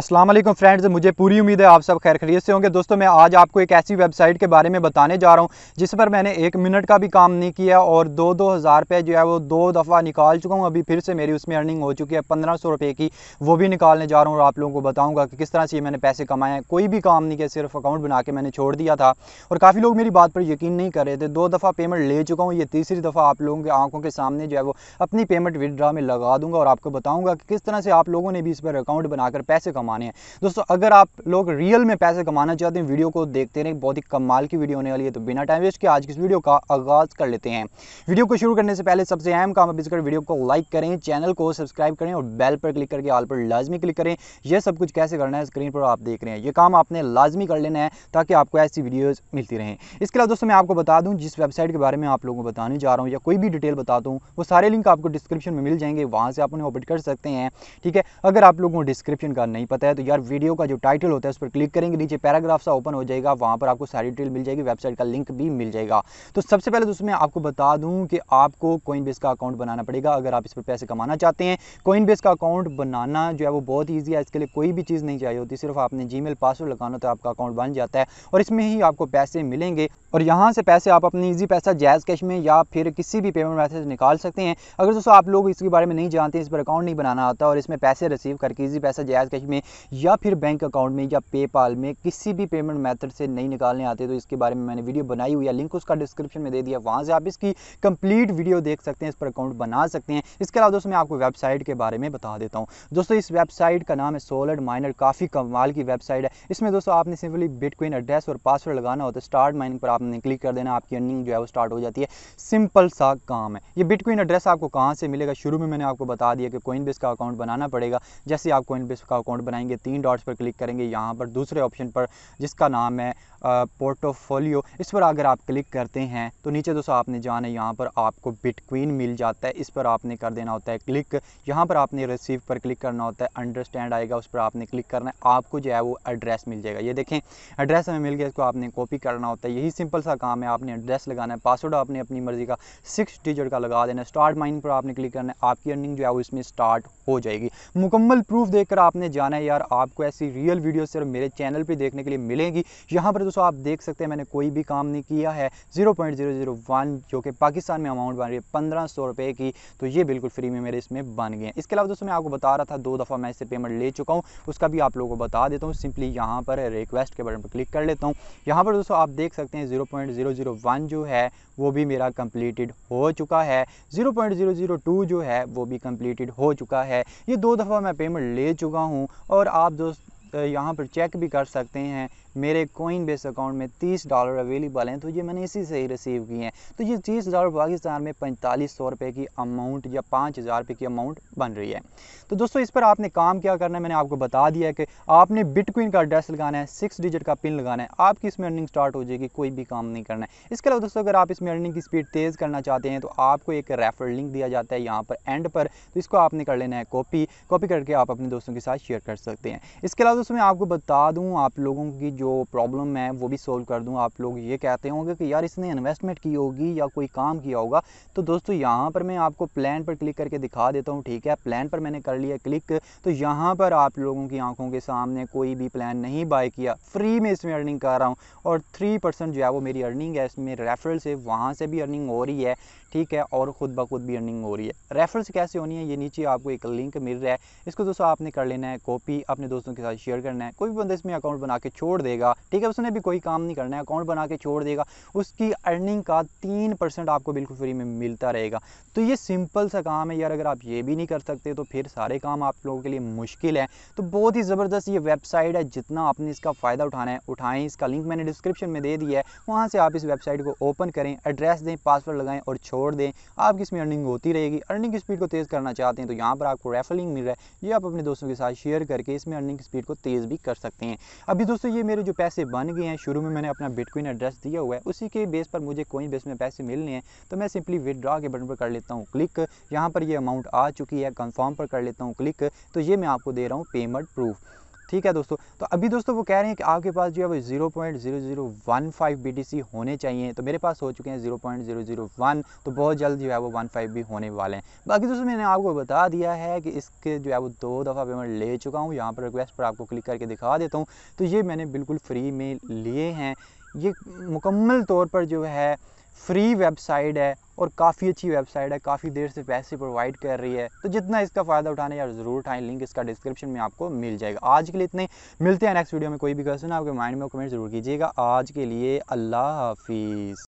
Aslam friends मुझे पूरी उम्मीद है आप सब खैर खरीद से होंगे दोस्तों मैं आज आपको एक ऐसी वेबसाइट के बारे में बताने जा रहा हूँ जिस पर मैंने एक मिनट का भी काम नहीं किया और दो दो हज़ार रुपये जो है वो दो दफ़ा निकाल चुका हूँ अभी फिर से मेरी उसमें अर्निंग हो चुकी है पंद्रह सौ रुपये की वो भी निकालने जा रहा हूँ और आप लोगों को बताऊँगा कि किस तरह से मैंने पैसे कमाए हैं कोई भी काम नहीं किया सिर्फ अकाउंट बना के मैंने छोड़ दिया था और काफ़ी लोग मेरी बात पर यकीन नहीं कर रहे थे दो दफ़ा पेमेंट ले चुका हूँ ये तीसरी दफ़ा आप लोगों की आंखों के सामने जो है वो अपनी पेमेंट विदड्रा में लगा दूँगा और आपको बताऊँगा कि किस तरह से आप लोगों ने भी इस पर अकाउंट बनाकर पैसे कमाए कमाने हैं दोस्तों अगर आप लोग रियल में पैसे कमाना चाहते हैं वीडियो को देखते रहे बहुत ही कमाल की वीडियो होने वाली है तो बिना टाइम वेस्ट के आज की इस वीडियो का आगाज़ कर लेते हैं वीडियो को शुरू करने से पहले सबसे अहम काम अभी इस वीडियो को लाइक करें चैनल को सब्सक्राइब करें और बेल पर क्लिक करके आल पर लाजमी क्लिक करें यह सब कुछ कैसे करना है स्क्रीन पर आप देख रहे हैं ये काम आपने लाजमी कर लेना है ताकि आपको ऐसी वीडियोज़ मिलती रहें इसके अलावा दोस्तों मैं आपको बता दूँ जिस वेबसाइट के बारे में आप लोगों को बताने जा रहा हूँ या कोई भी डिटेल बता दूँ वो सारे लिंक आपको डिस्क्रिप्शन में मिल जाएंगे वहाँ से आप उन्हें ऑपरेट कर सकते हैं ठीक है अगर आप लोगों को डिस्क्रिप्शन का नहीं जाता है तो यार वीडियो का जो टाइटल होता है उस पर क्लिक करेंगे नीचे पैराग्राफ सा ओपन हो जाएगा वहां पर आपको सारी डिटेल मिल जाएगी वेबसाइट का लिंक भी मिल जाएगा तो सबसे पहले तो उसमें आपको बता दूं कि आपको कोइन का अकाउंट बनाना पड़ेगा अगर आप इस पर पैसे कमाना चाहते हैं कोइन का अकाउंट बनाना जो है वो बहुत ईजी है इसके लिए कोई भी चीज़ नहीं चाहिए होती सिर्फ आपने जी पासवर्ड लगाना तो आपका अकाउंट बन जाता है और इसमें ही आपको पैसे मिलेंगे और यहाँ से पैसे आप अपने ईजी पैसा जैज़ कैश में या फिर किसी भी पेमेंट मैसेज निकाल सकते हैं अगर दोस्तों आप लोग इसके बारे में नहीं जानते इस पर अकाउंट नहीं बनाना आता और इसमें पैसे रिसीव करके ईजी पैसा जैज़ कैश में में या फिर बैंक अकाउंट में या पेपाल में किसी भी पेमेंट मैथड से नहीं निकालने आते तो इसके बारे में मैंने वीडियो बनाई हुई है लिंक उसका डिस्क्रिप्शन में दे दिया वहाँ से आप इसकी कंप्लीट वीडियो देख सकते हैं इस पर अकाउंट बना सकते हैं इसके अलावा दोस्तों मैं आपको वेबसाइट के बारे में बता देता हूँ दोस्तों इस वेबसाइट का नाम है सोलड माइनर काफ़ी कमाल की वेबसाइट है इसमें दोस्तों आपने सिंपली बिटकॉइन एड्रेस और पासवर्ड लगाना होता है स्टार्ट माइनिंग पर आपने क्लिक कर देना आपकी अर्निंग जो है वो स्टार्ट हो जाती है सिंपल सा काम है ये बिटकॉइन एड्रेस आपको कहाँ से मिलेगा शुरू में मैंने आपको बता दिया कि कोइन का अकाउंट बनाना पड़ेगा जैसे आप कोइन का अकाउंट बनाएंगे तीन डॉट्स पर क्लिक करेंगे यहाँ पर दूसरे ऑप्शन पर जिसका नाम है पोर्टोफोलियो इस पर अगर आप क्लिक करते हैं तो नीचे दोस्तों आपने जाना है यहाँ पर आपको बिटक्वीन मिल जाता है इस पर आपने कर देना होता है क्लिक यहाँ पर आपने रिसीव पर क्लिक करना होता है अंडरस्टैंड आएगा उस पर आपने क्लिक करना है आपको जो है वो एड्रेस मिल जाएगा ये देखें एड्रेस हमें मिल गया इसको आपने कॉपी करना होता है यही सिंपल सा काम है आपने एड्रेस लगाना है पासवर्ड आपने अपनी मर्जी का सिक्स डिजिट का लगा देना स्टार्ट माइनिंग पर आपने क्लिक करना है आपकी अर्निंग जो है वो इसमें स्टार्ट हो जाएगी मुकम्मल प्रूफ देकर आपने जाना है हैं यार आपको ऐसी रियल वीडियो सिर्फ मेरे चैनल पर देखने के लिए मिलेंगी यहाँ पर दोस्तों आप देख सकते हैं मैंने कोई भी काम नहीं किया है ज़ीरो जो कि पाकिस्तान में अमाउंट बन रही है पंद्रह सौ की तो ये बिल्कुल फ्री में मेरे इसमें बन गए इसके अलावा दोस्तों मैं आपको बता रहा था दो दफ़ा मैं इससे पेमेंट ले चुका हूँ उसका भी आप लोगों को बता देता हूँ सिंपली यहाँ पर रिक्वेस्ट के बटन पर क्लिक कर लेता हूँ यहाँ पर दोस्तों आप देख सकते हैं zero point zero zero one जो है वो भी मेरा कंप्लीटेड हो चुका है zero point zero zero two जो है वो भी कंप्लीटेड हो चुका है ये दो दफ़ा मैं पेमेंट ले चुका हूँ और आप दोस्त यहाँ पर चेक भी कर सकते हैं मेरे कोइन बेस अकाउंट में तीस डॉलर अवेलेबल हैं तो ये मैंने इसी से ही रिसीव किए हैं तो ये तीस डॉलर पाकिस्तान में पैंतालीस सौ रुपये की अमाउंट या पाँच हज़ार रुपये की अमाउंट बन रही है तो दोस्तों इस पर आपने काम क्या करना है मैंने आपको बता दिया है कि आपने बिटकॉइन का एड्रेस लगाना है सिक्स डिजिट का पिन लगाना है आपकी इसमें अर्निंग स्टार्ट हो जाएगी कोई भी काम नहीं करना है इसके अलावा दोस्तों अगर आप इसमें अर्निंग की स्पीड तेज़ करना चाहते हैं तो आपको एक रेफर लिंक दिया जाता है यहाँ पर एंड पर तो इसको आपने कर लेना है कॉपी कॉपी करके आप अपने दोस्तों के साथ शेयर कर सकते हैं इसके अलावा दोस्तों मैं आपको बता दूं आप लोगों की जो प्रॉब्लम है वो भी सोल्व कर दूं आप लोग ये कहते होंगे कि यार इसने इन्वेस्टमेंट की होगी या कोई काम किया होगा तो दोस्तों यहाँ पर मैं आपको प्लान पर क्लिक करके दिखा देता हूँ ठीक है प्लान पर मैंने कर लिया क्लिक तो यहाँ पर आप लोगों की आंखों के सामने कोई भी प्लान नहीं बाय किया फ्री में इसमें अर्निंग कर रहा हूँ और थ्री परसेंट जो है वो मेरी अर्निंग है इसमें रेफरल से वहाँ से भी अर्निंग हो रही है ठीक है और ख़ुद ब खुद भी अर्निंग हो रही है रेफरल कैसे होनी है ये नीचे आपको एक लिंक मिल रहा है इसको दोस्तों आपने कर लेना है कॉपी अपने दोस्तों के साथ शेयर करना है कोई भी बंदा इसमें अकाउंट बना के छोड़ देगा ठीक है उसने भी कोई काम नहीं करना है अकाउंट बना के छोड़ देगा उसकी अर्निंग का तीन परसेंट आपको बिल्कुल फ्री में मिलता रहेगा तो ये सिंपल सा काम है यार अगर आप ये भी नहीं कर सकते तो फिर सारे काम आप लोगों के लिए मुश्किल है तो बहुत ही ज़बरदस्त ये वेबसाइट है जितना आपने इसका फ़ायदा उठाना है उठाएँ इसका लिंक मैंने डिस्क्रिप्शन में दे दिया है वहाँ से आप इस वेबसाइट को ओपन करें एड्रेस दें पासवर्ड लगाएं और छोड़ दें आपकी इसमें अर्निंग होती रहेगी अर्निंग स्पीड को तेज़ करना चाहते हैं तो यहाँ पर आपको रेफर लिंक मिल रहा है ये आप अपने दोस्तों के साथ शेयर करके इसमें अर्निंग स्पीड को तेज़ भी कर सकते हैं अभी दोस्तों ये मेरे जो पैसे बन गए हैं शुरू में मैंने अपना बिटकॉइन एड्रेस दिया हुआ है उसी के बेस पर मुझे कोई बेस में पैसे मिलने हैं तो मैं सिंपली विदड्रॉ के बटन पर कर लेता हूँ क्लिक यहाँ पर ये अमाउंट आ चुकी है कन्फर्म पर कर लेता हूँ क्लिक तो ये मैं आपको दे रहा हूँ पेमेंट प्रूफ ठीक है दोस्तों तो अभी दोस्तों वो कह रहे हैं कि आपके पास जो है वो zero point zero zero one five B T C होने चाहिए तो मेरे पास हो चुके हैं zero point zero zero one तो बहुत जल्द जो है वो वन फाइव भी होने वाले हैं बाकी दोस्तों मैंने आपको बता दिया है कि इसके जो है वो दो दफ़ा पेमेंट ले चुका हूँ यहाँ पर रिक्वेस्ट पर आपको क्लिक करके दिखा देता हूँ तो ये मैंने बिल्कुल फ्री में लिए हैं ये मुकम्मल तौर पर जो है फ्री वेबसाइट है और काफ़ी अच्छी वेबसाइट है काफ़ी देर से पैसे प्रोवाइड कर रही है तो जितना इसका फ़ायदा उठाने यार ज़रूर उठाएं लिंक इसका डिस्क्रिप्शन में आपको मिल जाएगा आज के लिए इतने मिलते हैं नेक्स्ट वीडियो में कोई भी क्वेश्चन आपके माइंड में कमेंट जरूर कीजिएगा आज के लिए अल्लाह हाफिज़